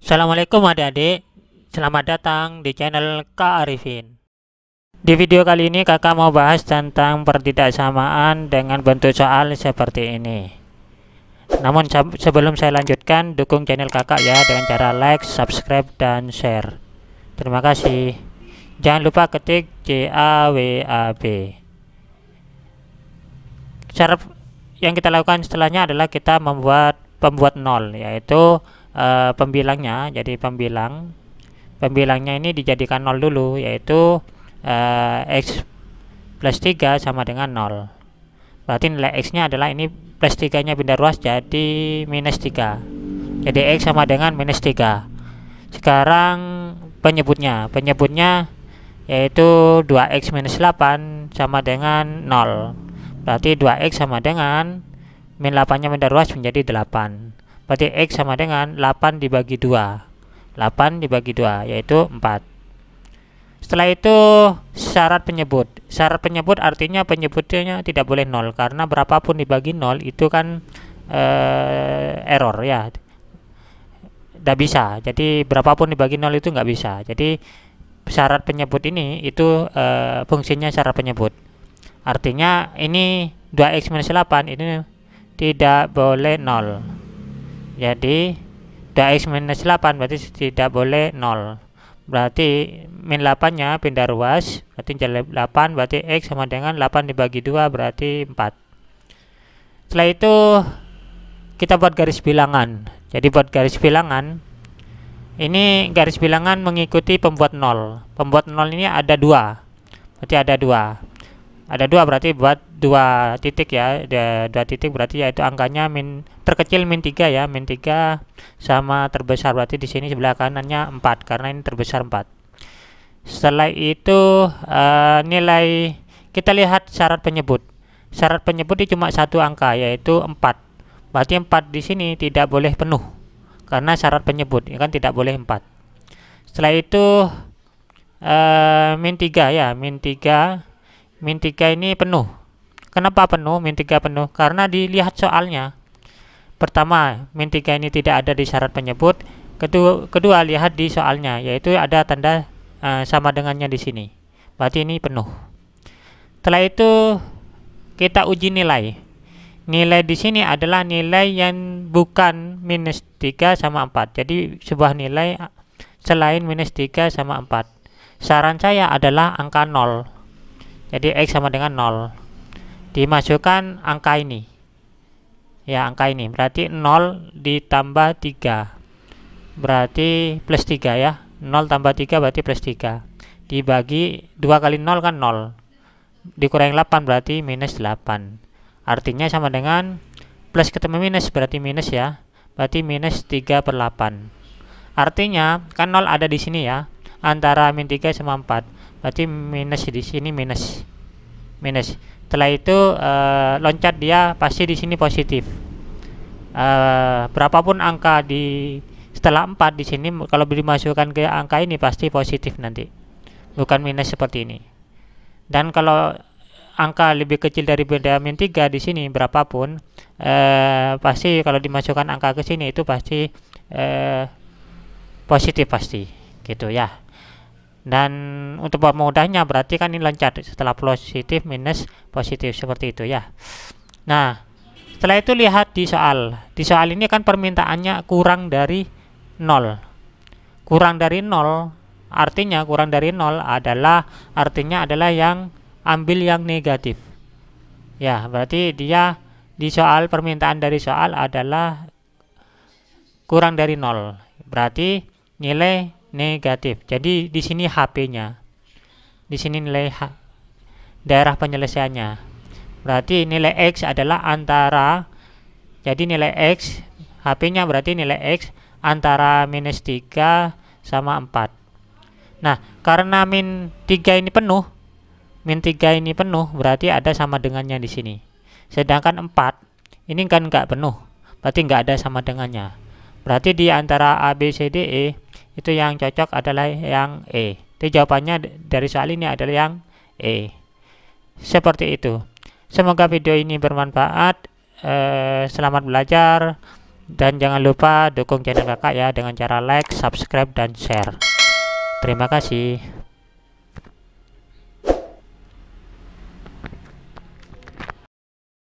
Assalamualaikum adik-adik, selamat datang di channel Kak Arifin. Di video kali ini kakak mau bahas tentang pertidaksamaan dengan bentuk soal seperti ini. Namun sebelum saya lanjutkan, dukung channel kakak ya dengan cara like, subscribe, dan share. Terima kasih. Jangan lupa ketik JAWAB. Cara yang kita lakukan setelahnya adalah kita membuat pembuat nol, yaitu uh, pembilangnya jadi pembilang pembilangnya ini dijadikan nol dulu yaitu uh, x plus 3 sama dengan 0 berarti nilai x nya adalah ini plus 3 nya benda ruas jadi minus 3 jadi x sama dengan minus 3 sekarang penyebutnya penyebutnya yaitu 2x minus 8 sama dengan 0 berarti 2x sama dengan min 8 nya benda ruas menjadi 8 berarti X sama dengan 8 dibagi 2 8 dibagi 2 yaitu 4 setelah itu syarat penyebut syarat penyebut artinya penyebutnya tidak boleh nol karena berapapun dibagi nol itu kan eh, error ya tidak bisa jadi berapapun dibagi nol itu nggak bisa jadi syarat penyebut ini itu eh, fungsinya syarat penyebut artinya ini 2x-8 ini tidak boleh nol jadi x minus 8 berarti tidak boleh 0 berarti min 8 nya pindah ruas berarti jalan 8 berarti X sama dengan 8 dibagi 2 berarti 4 setelah itu kita buat garis bilangan jadi buat garis bilangan ini garis bilangan mengikuti pembuat 0 pembuat 0 ini ada 2 berarti ada 2 ada 2 berarti buat 2 titik ya ada titik berarti yaitu angkanya min terkecil min 3 ya, min 3 sama terbesar berarti di sini sebelah kanannya 4 karena ini terbesar 4. Setelah itu uh, nilai kita lihat syarat penyebut. Syarat penyebut di cuma satu angka yaitu 4. Berarti 4 di sini tidak boleh penuh karena syarat penyebut ya kan tidak boleh 4. Setelah itu uh, min 3 ya, min 3 min 3 ini penuh. Kenapa penuh? Min 3 penuh karena dilihat soalnya Pertama, min 3 ini tidak ada di syarat penyebut. Kedua, kedua lihat di soalnya, yaitu ada tanda uh, sama dengannya di sini. Berarti ini penuh. Setelah itu kita uji nilai. Nilai di sini adalah nilai yang bukan minus 3 sama 4. Jadi sebuah nilai selain minus 3 sama 4. Saran saya adalah angka 0. Jadi X sama dengan 0. Dimasukkan angka ini ya angka ini berarti 0 ditambah 3 berarti plus 3 ya 0 tambah 3 berarti plus 3 dibagi 2 kali 0 kan 0 dikurangi 8 berarti minus 8 artinya sama dengan plus ketemu minus berarti minus ya berarti minus 3 per 8 artinya kan 0 ada di sini ya antara min 3 sama 4 berarti minus di sini minus minus setelah itu e, loncat dia pasti di sini positif uh, berapapun angka di setelah 4 di sini kalau dimasukkan ke angka ini pasti positif nanti bukan minus seperti ini dan kalau angka lebih kecil dari beda min 3 di sini berapapun eh, pasti kalau dimasukkan angka ke sini itu pasti eh, positif pasti gitu ya dan untuk pemudahnya berarti kan ini loncat setelah positif minus positif seperti itu ya nah setelah itu lihat di soal. Di soal ini kan permintaannya kurang dari 0. Kurang dari 0 artinya kurang dari 0 adalah artinya adalah yang ambil yang negatif. Ya, berarti dia di soal permintaan dari soal adalah kurang dari 0. Berarti nilai negatif. Jadi di sini HP-nya. Di sini nilai daerah penyelesaiannya berarti nilai X adalah antara jadi nilai X HP-nya berarti nilai X antara minus 3 sama 4 nah karena min 3 ini penuh min 3 ini penuh berarti ada sama dengannya di sini sedangkan 4 ini kan nggak penuh berarti nggak ada sama dengannya berarti di antara A, B, C, D, E itu yang cocok adalah yang E jadi jawabannya dari soal ini adalah yang E seperti itu Semoga video ini bermanfaat. Eh, selamat belajar dan jangan lupa dukung channel kakak ya dengan cara like, subscribe, dan share. Terima kasih.